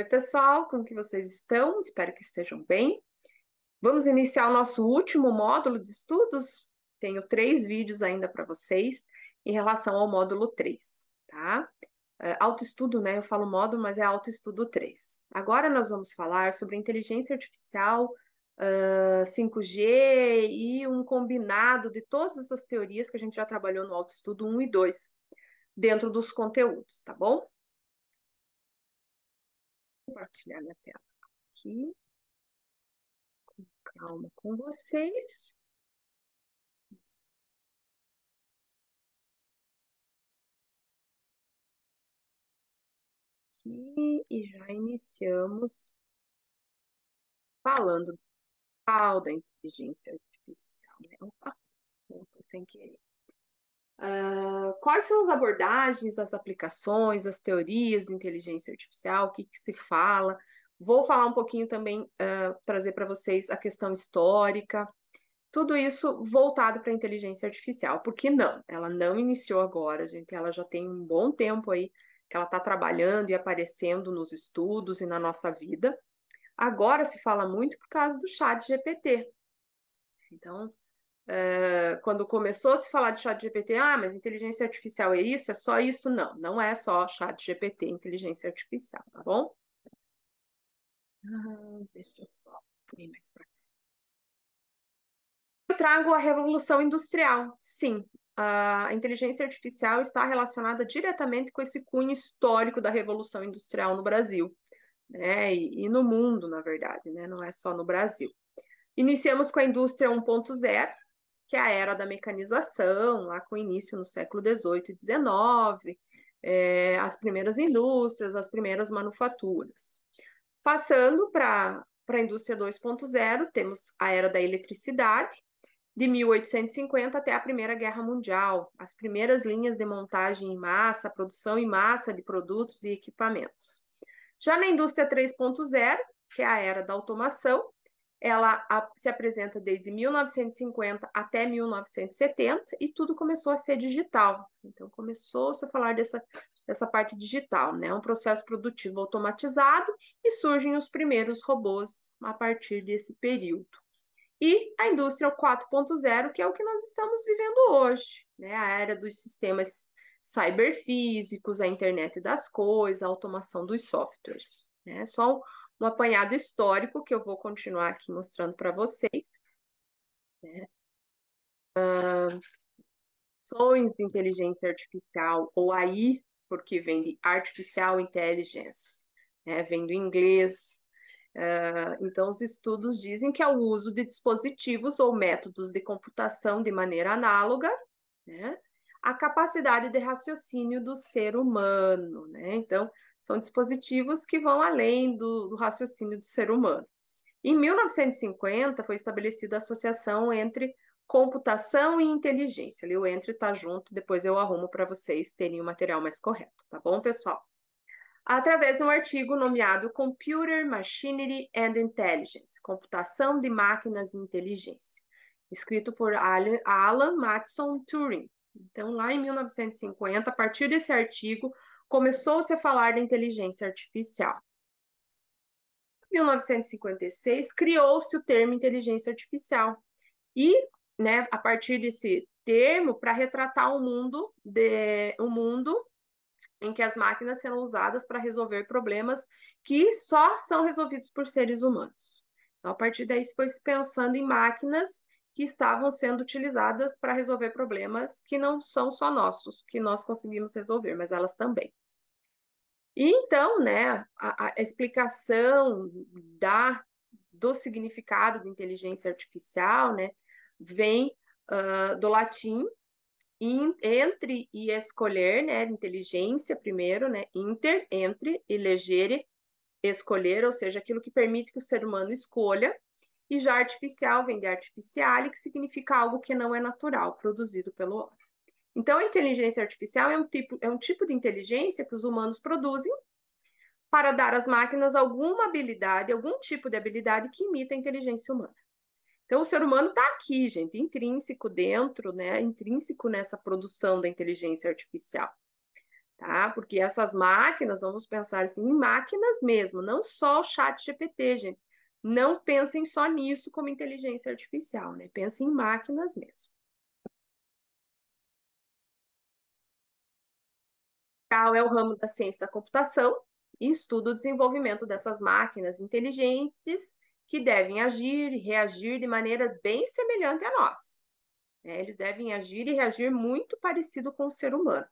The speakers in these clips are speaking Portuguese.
Oi, pessoal, como que vocês estão? Espero que estejam bem. Vamos iniciar o nosso último módulo de estudos. Tenho três vídeos ainda para vocês em relação ao módulo 3, tá? É, autoestudo, né? Eu falo módulo, mas é autoestudo 3. Agora nós vamos falar sobre inteligência artificial, uh, 5G e um combinado de todas essas teorias que a gente já trabalhou no autoestudo 1 e 2 dentro dos conteúdos, tá bom? compartilhar minha tela aqui. Com calma com vocês. Aqui, e já iniciamos falando do da inteligência artificial, né? Opa, voltou sem querer. Uh, quais são as abordagens, as aplicações, as teorias de inteligência artificial, o que, que se fala? Vou falar um pouquinho também, uh, trazer para vocês a questão histórica, tudo isso voltado para a inteligência artificial, porque não, ela não iniciou agora, gente, ela já tem um bom tempo aí que ela está trabalhando e aparecendo nos estudos e na nossa vida. Agora se fala muito por causa do chat GPT. Então, Uh, quando começou a se falar de chat GPT, ah, mas inteligência artificial é isso, é só isso? Não, não é só chat GPT, inteligência artificial, tá bom? Ah, deixa eu só ir mais cá. Eu trago a revolução industrial, sim. A inteligência artificial está relacionada diretamente com esse cunho histórico da revolução industrial no Brasil, né? E, e no mundo, na verdade, né? Não é só no Brasil. Iniciamos com a indústria 1.0, que é a era da mecanização, lá com início no século XVIII e XIX, é, as primeiras indústrias, as primeiras manufaturas. Passando para a indústria 2.0, temos a era da eletricidade, de 1850 até a Primeira Guerra Mundial, as primeiras linhas de montagem em massa, produção em massa de produtos e equipamentos. Já na indústria 3.0, que é a era da automação, ela se apresenta desde 1950 até 1970 e tudo começou a ser digital. Então começou -se a falar dessa, dessa parte digital, né? É um processo produtivo automatizado e surgem os primeiros robôs a partir desse período. E a indústria 4.0, que é o que nós estamos vivendo hoje, né? A era dos sistemas cyberfísicos, a internet das coisas, a automação dos softwares, né? Só um apanhado histórico que eu vou continuar aqui mostrando para vocês. Né? Uh, sons de inteligência artificial, ou AI, porque vem de Artificial Intelligence, né? vem do inglês. Uh, então, os estudos dizem que é o uso de dispositivos ou métodos de computação de maneira análoga, né? a capacidade de raciocínio do ser humano. Né? Então, são dispositivos que vão além do, do raciocínio do ser humano. Em 1950, foi estabelecida a associação entre computação e inteligência. Ali o entre está junto, depois eu arrumo para vocês terem o material mais correto, tá bom, pessoal? Através de um artigo nomeado Computer Machinery and Intelligence, Computação de Máquinas e Inteligência, escrito por Alan Matson Turing. Então, lá em 1950, a partir desse artigo, começou-se a falar da inteligência artificial. Em 1956, criou-se o termo inteligência artificial. E, né, a partir desse termo, para retratar um mundo, de, um mundo em que as máquinas serão usadas para resolver problemas que só são resolvidos por seres humanos. Então, a partir daí, foi se pensando em máquinas que estavam sendo utilizadas para resolver problemas que não são só nossos, que nós conseguimos resolver, mas elas também. E então, né, a, a explicação da, do significado de inteligência artificial, né, vem uh, do latim in, entre e escolher, né, inteligência primeiro, né, inter, entre, e legere, escolher, ou seja, aquilo que permite que o ser humano escolha, e já artificial vem de artificiale, que significa algo que não é natural, produzido pelo homem. Então, a inteligência artificial é um, tipo, é um tipo de inteligência que os humanos produzem para dar às máquinas alguma habilidade, algum tipo de habilidade que imita a inteligência humana. Então, o ser humano está aqui, gente, intrínseco dentro, né? Intrínseco nessa produção da inteligência artificial. Tá? Porque essas máquinas, vamos pensar assim, em máquinas mesmo, não só o chat GPT, gente. Não pensem só nisso como inteligência artificial, né? Pensem em máquinas mesmo. tal é o ramo da ciência da computação e estuda o desenvolvimento dessas máquinas inteligentes que devem agir e reagir de maneira bem semelhante a nós. Né? Eles devem agir e reagir muito parecido com o ser humano.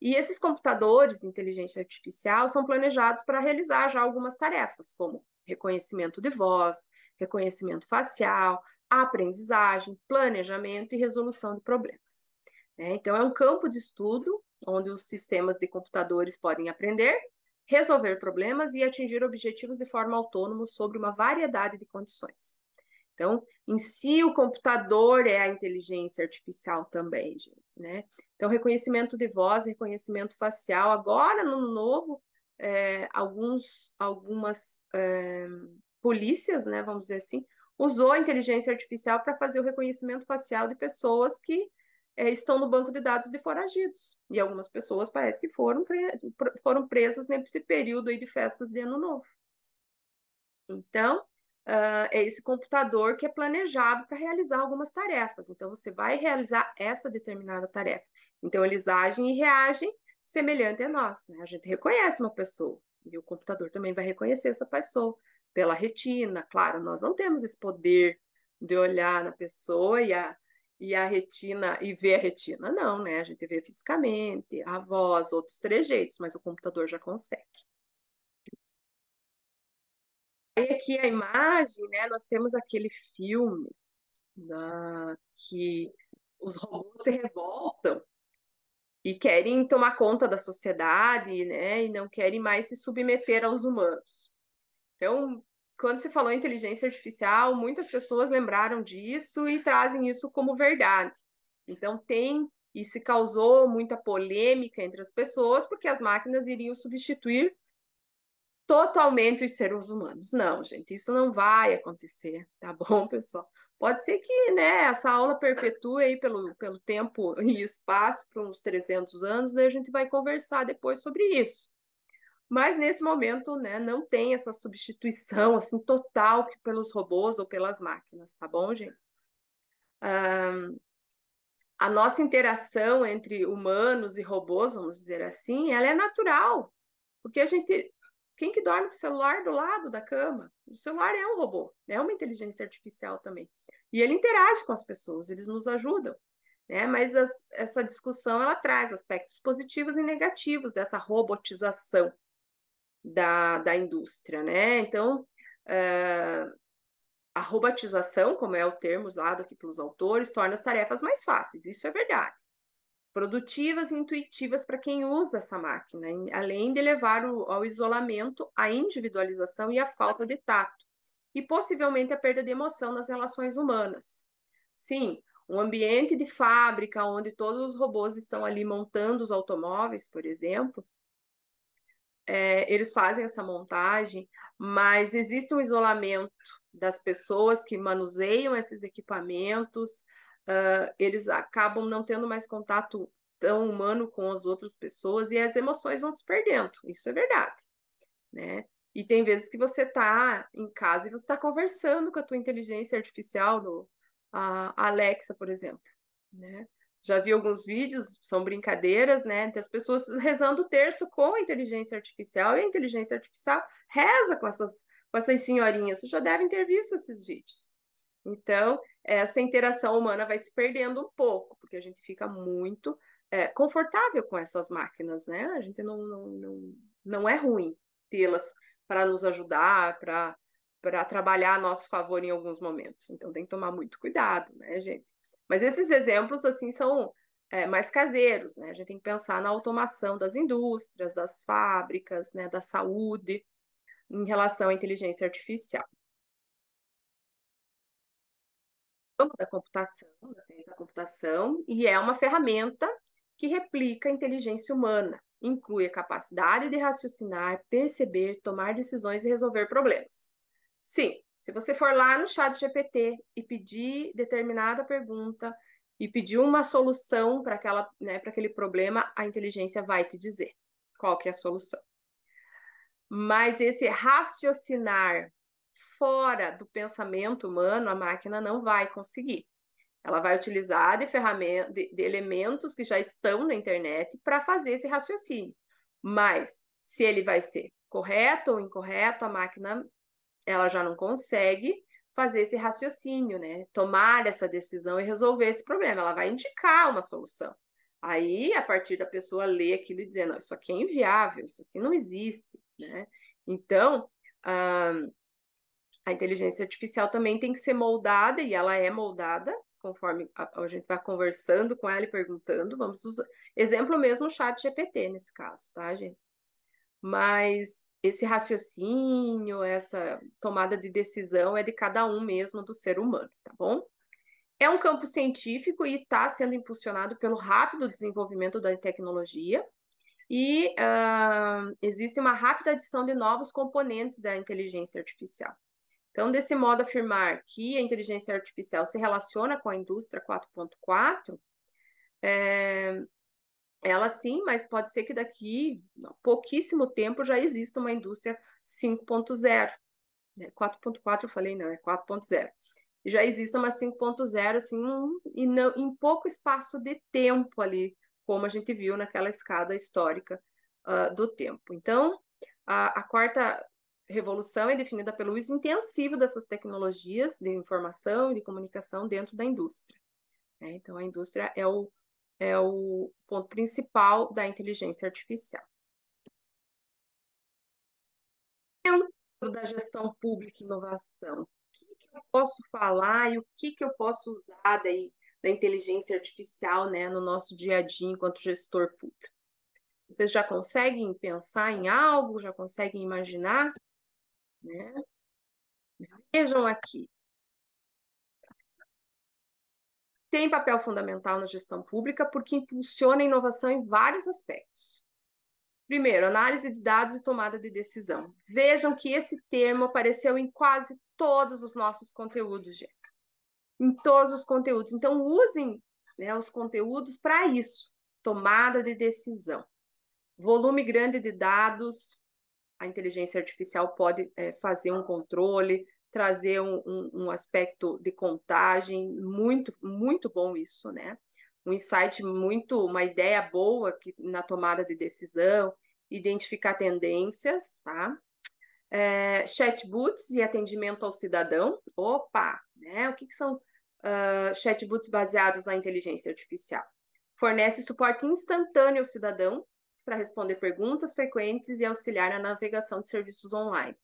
E esses computadores de inteligência artificial são planejados para realizar já algumas tarefas, como reconhecimento de voz, reconhecimento facial, aprendizagem, planejamento e resolução de problemas. Né? Então, é um campo de estudo onde os sistemas de computadores podem aprender, resolver problemas e atingir objetivos de forma autônoma sobre uma variedade de condições. Então, em si, o computador é a inteligência artificial também, gente, né? Então, reconhecimento de voz, reconhecimento facial. Agora, no novo, é, alguns, algumas é, polícias, né, vamos dizer assim, usou a inteligência artificial para fazer o reconhecimento facial de pessoas que é, estão no banco de dados de foragidos. E algumas pessoas parece que foram, pre foram presas nesse período aí de festas de Ano Novo. Então, uh, é esse computador que é planejado para realizar algumas tarefas. Então, você vai realizar essa determinada tarefa. Então, eles agem e reagem semelhante a nós. Né? A gente reconhece uma pessoa e o computador também vai reconhecer essa pessoa pela retina. Claro, nós não temos esse poder de olhar na pessoa e a, e a retina e ver a retina, não, né? A gente vê fisicamente, a voz, outros trejeitos, mas o computador já consegue. Aí aqui a imagem, né? Nós temos aquele filme da, né? que os robôs se revoltam e querem tomar conta da sociedade, né? E não querem mais se submeter aos humanos. Então, quando se falou em inteligência artificial, muitas pessoas lembraram disso e trazem isso como verdade. Então, tem e se causou muita polêmica entre as pessoas porque as máquinas iriam substituir totalmente os seres humanos. Não, gente, isso não vai acontecer, tá bom, pessoal? Pode ser que né, essa aula perpetue aí pelo, pelo tempo e espaço, por uns 300 anos, daí né, a gente vai conversar depois sobre isso mas nesse momento, né, não tem essa substituição assim total pelos robôs ou pelas máquinas, tá bom, gente? Um, a nossa interação entre humanos e robôs, vamos dizer assim, ela é natural, porque a gente, quem que dorme com o celular do lado da cama? O celular é um robô, é uma inteligência artificial também, e ele interage com as pessoas, eles nos ajudam. Né? Mas as, essa discussão ela traz aspectos positivos e negativos dessa robotização da, da indústria, né? Então, uh, a robotização, como é o termo usado aqui pelos autores, torna as tarefas mais fáceis, isso é verdade. Produtivas e intuitivas para quem usa essa máquina, além de levar o, ao isolamento, à individualização e à falta de tato, e possivelmente à perda de emoção nas relações humanas. Sim, um ambiente de fábrica onde todos os robôs estão ali montando os automóveis, por exemplo, é, eles fazem essa montagem, mas existe um isolamento das pessoas que manuseiam esses equipamentos, uh, eles acabam não tendo mais contato tão humano com as outras pessoas e as emoções vão se perdendo, isso é verdade, né? E tem vezes que você está em casa e você está conversando com a tua inteligência artificial, no, a Alexa, por exemplo, né? já vi alguns vídeos, são brincadeiras, né? Tem as pessoas rezando o terço com a inteligência artificial, e a inteligência artificial reza com essas, com essas senhorinhas. Vocês já devem ter visto esses vídeos. Então, essa interação humana vai se perdendo um pouco, porque a gente fica muito é, confortável com essas máquinas, né? A gente não, não, não, não é ruim tê-las para nos ajudar, para para trabalhar a nosso favor em alguns momentos. Então tem que tomar muito cuidado, né, gente? Mas esses exemplos, assim, são é, mais caseiros, né? A gente tem que pensar na automação das indústrias, das fábricas, né, da saúde, em relação à inteligência artificial. Campo da computação, da ciência da computação, e é uma ferramenta que replica a inteligência humana. Inclui a capacidade de raciocinar, perceber, tomar decisões e resolver problemas. Sim, se você for lá no chat GPT e pedir determinada pergunta e pedir uma solução para aquela, né, para aquele problema, a inteligência vai te dizer qual que é a solução. Mas esse raciocinar fora do pensamento humano, a máquina não vai conseguir. Ela vai utilizar de, ferramentas, de, de elementos que já estão na internet para fazer esse raciocínio. Mas se ele vai ser correto ou incorreto, a máquina ela já não consegue fazer esse raciocínio, né? Tomar essa decisão e resolver esse problema. Ela vai indicar uma solução. Aí, a partir da pessoa ler aquilo e dizer, não, isso aqui é inviável, isso aqui não existe, né? Então, ah, a inteligência artificial também tem que ser moldada, e ela é moldada, conforme a, gente vai conversando com ela e perguntando, vamos usar, exemplo mesmo o chat GPT nesse caso, tá, gente? mas esse raciocínio, essa tomada de decisão é de cada um mesmo, do ser humano, tá bom? É um campo científico e está sendo impulsionado pelo rápido desenvolvimento da tecnologia e uh, existe uma rápida adição de novos componentes da inteligência artificial. Então, desse modo, afirmar que a inteligência artificial se relaciona com a indústria 4.4 é, ela sim, mas pode ser que daqui a pouquíssimo tempo já exista uma indústria 5.0. 4.4 né? eu falei, não, é 4.0. Já exista uma 5.0, assim, e não, em pouco espaço de tempo ali, como a gente viu naquela escada histórica uh, do tempo. Então, a, a quarta revolução é definida pelo uso intensivo dessas tecnologias de informação e de comunicação dentro da indústria. Né? Então, a indústria é o é o ponto principal da inteligência artificial. É um da gestão pública e inovação. O que, que eu posso falar e o que, que eu posso usar daí da inteligência artificial né, no nosso dia a dia enquanto gestor público? Vocês já conseguem pensar em algo? Já conseguem imaginar? Né? Vejam aqui. tem papel fundamental na gestão pública porque impulsiona a inovação em vários aspectos. Primeiro, análise de dados e tomada de decisão. Vejam que esse termo apareceu em quase todos os nossos conteúdos, gente. Em todos os conteúdos. Então, usem né, os conteúdos para isso. Tomada de decisão. Volume grande de dados. A inteligência artificial pode é, fazer um controle, trazer um, um, um aspecto de contagem, muito, muito bom isso, né? Um insight muito, uma ideia boa que, na tomada de decisão, identificar tendências, tá? É, chatbots e atendimento ao cidadão. Opa, né? O que, que são uh, chatbots baseados na inteligência artificial? Fornece suporte instantâneo ao cidadão para responder perguntas frequentes e auxiliar na navegação de serviços online.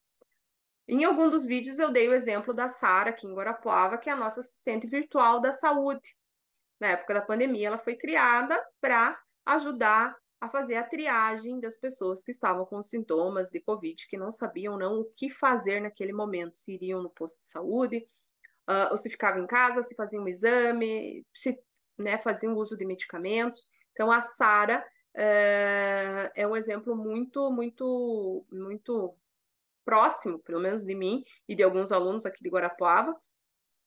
Em algum dos vídeos eu dei o exemplo da Sara aqui em Guarapuava, que é a nossa assistente virtual da saúde. Na época da pandemia, ela foi criada para ajudar a fazer a triagem das pessoas que estavam com sintomas de Covid, que não sabiam não o que fazer naquele momento, se iriam no posto de saúde, uh, ou se ficavam em casa, se faziam um exame, se né, faziam uso de medicamentos. Então, a Sara uh, é um exemplo muito, muito, muito próximo, pelo menos de mim e de alguns alunos aqui de Guarapuava,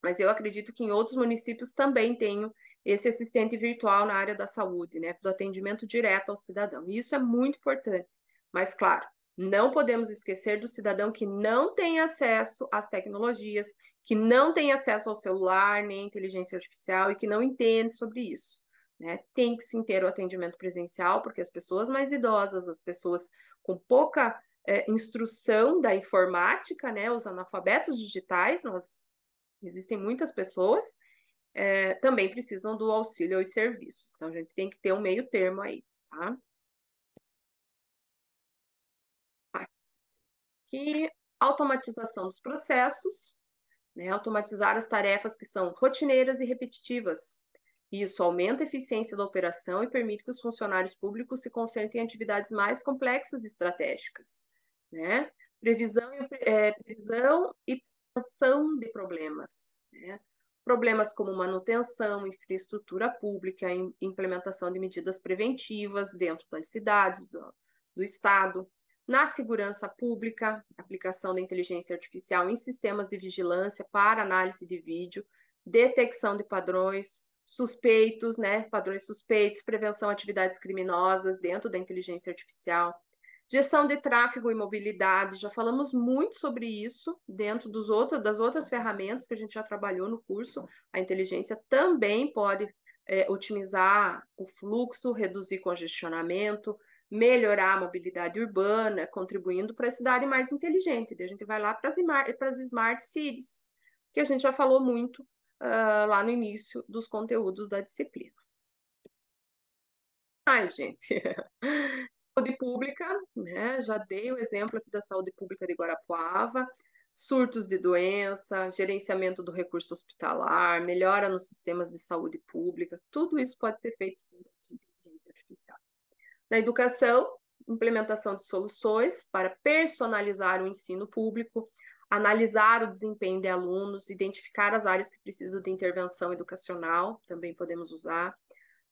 mas eu acredito que em outros municípios também tenho esse assistente virtual na área da saúde, né, do atendimento direto ao cidadão. E isso é muito importante. Mas claro, não podemos esquecer do cidadão que não tem acesso às tecnologias, que não tem acesso ao celular, nem inteligência artificial e que não entende sobre isso. Né? Tem que sim ter o atendimento presencial, porque as pessoas mais idosas, as pessoas com pouca é, instrução da informática, né, os analfabetos digitais, nós, existem muitas pessoas, é, também precisam do auxílio aos serviços. Então, a gente tem que ter um meio termo aí, tá? Aqui, automatização dos processos, né, automatizar as tarefas que são rotineiras e repetitivas. Isso aumenta a eficiência da operação e permite que os funcionários públicos se concentrem em atividades mais complexas e estratégicas né? Previsão, é, previsão e prevenção de problemas, né? Problemas como manutenção, infraestrutura pública, implementação de medidas preventivas dentro das cidades, do, do Estado, na segurança pública, aplicação da inteligência artificial em sistemas de vigilância para análise de vídeo, detecção de padrões suspeitos, né, padrões suspeitos, prevenção de atividades criminosas dentro da inteligência artificial, Gestão de tráfego e mobilidade, já falamos muito sobre isso dentro dos das outras ferramentas que a gente já trabalhou no curso. A inteligência também pode é, otimizar o fluxo, reduzir congestionamento, melhorar a mobilidade urbana, contribuindo para a cidade mais inteligente. a gente vai lá para as, smart cities, que a gente já falou muito uh, lá no início dos conteúdos da disciplina. Ai, gente, saúde pública, né? Já dei o exemplo aqui da saúde pública de Guarapuava, surtos de doença, gerenciamento do recurso hospitalar, melhora nos sistemas de saúde pública, tudo isso pode ser feito sim com inteligência artificial. Na educação, implementação de soluções para personalizar o ensino público, analisar o desempenho de alunos, identificar as áreas que precisam de intervenção educacional, também podemos usar,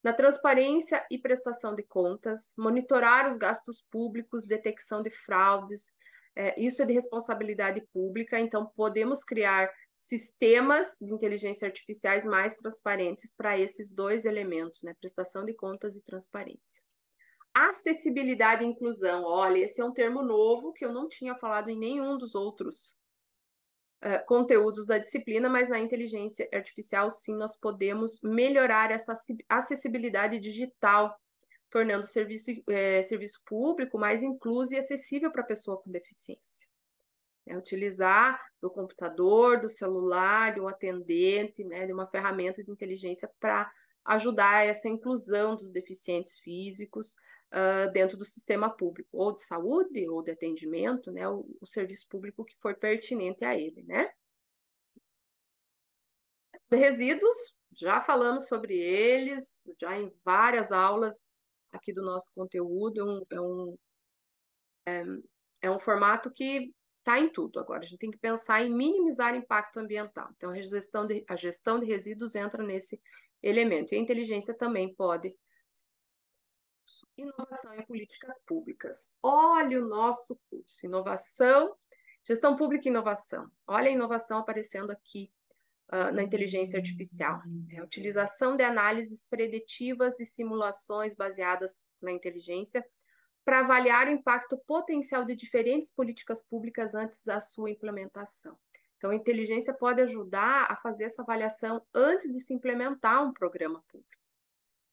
na transparência e prestação de contas, monitorar os gastos públicos, detecção de fraudes, é, isso é de responsabilidade pública, então podemos criar sistemas de inteligência artificiais mais transparentes para esses dois elementos, né? Prestação de contas e transparência. Acessibilidade e inclusão. Olha, esse é um termo novo que eu não tinha falado em nenhum dos outros eh, conteúdos da disciplina, mas na inteligência artificial, sim, nós podemos melhorar essa acessibilidade digital, tornando o serviço, eh, serviço público mais inclusivo e acessível para a pessoa com deficiência. É utilizar do computador, do celular, de um atendente, né, de uma ferramenta de inteligência para ajudar essa inclusão dos deficientes físicos, uh, dentro do sistema público, ou de saúde, ou de atendimento, né? O, o serviço público que for pertinente a ele, né? Resíduos, já falamos sobre eles, já em várias aulas aqui do nosso conteúdo, é um, é um, é, é um formato que está em tudo agora. A gente tem que pensar em minimizar impacto ambiental. Então, a gestão de, a gestão de resíduos entra nesse elemento. E a inteligência também pode curso Inovação em Políticas Públicas. Olha o nosso curso Inovação, Gestão Pública e Inovação. Olha a inovação aparecendo aqui uh, na inteligência artificial. Né? Utilização de análises preditivas e simulações baseadas na inteligência para avaliar o impacto potencial de diferentes políticas públicas antes da sua implementação. Então, a inteligência pode ajudar a fazer essa avaliação antes de se implementar um programa público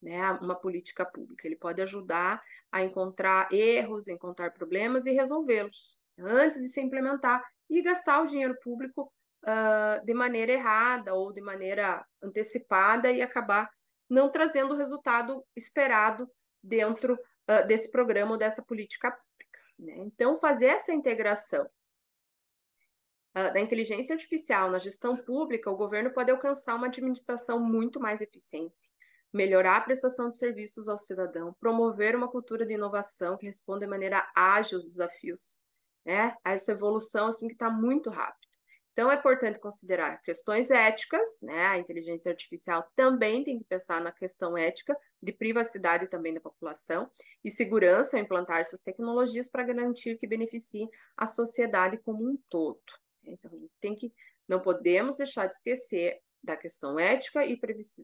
né, uma política pública. Ele pode ajudar a encontrar erros, encontrar problemas e resolvê-los antes de se implementar e gastar o dinheiro público uh, de maneira errada ou de maneira antecipada e acabar não trazendo o resultado esperado dentro uh, desse programa ou dessa política pública. Né? Então, fazer essa integração uh, da inteligência artificial na gestão pública, o governo pode alcançar uma administração muito mais eficiente melhorar a prestação de serviços ao cidadão, promover uma cultura de inovação que responda de maneira ágil aos desafios, né? A essa evolução assim que está muito rápido. Então é importante considerar questões éticas, né? A inteligência artificial também tem que pensar na questão ética de privacidade também da população e segurança ao implantar essas tecnologias para garantir que beneficiem a sociedade como um todo. Né? Então a gente tem que não podemos deixar de esquecer da questão ética e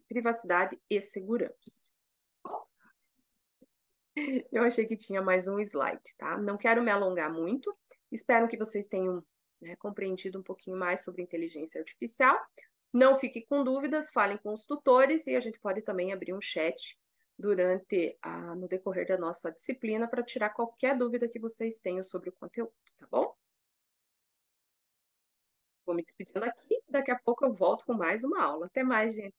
privacidade e segurança. Eu achei que tinha mais um slide, tá? Não quero me alongar muito. Espero que vocês tenham né, compreendido um pouquinho mais sobre inteligência artificial. Não fique com dúvidas, falem com os tutores e a gente pode também abrir um chat durante a, no decorrer da nossa disciplina para tirar qualquer dúvida que vocês tenham sobre o conteúdo, tá bom? Vou me despedindo aqui. Daqui a pouco eu volto com mais uma aula. Até mais, gente.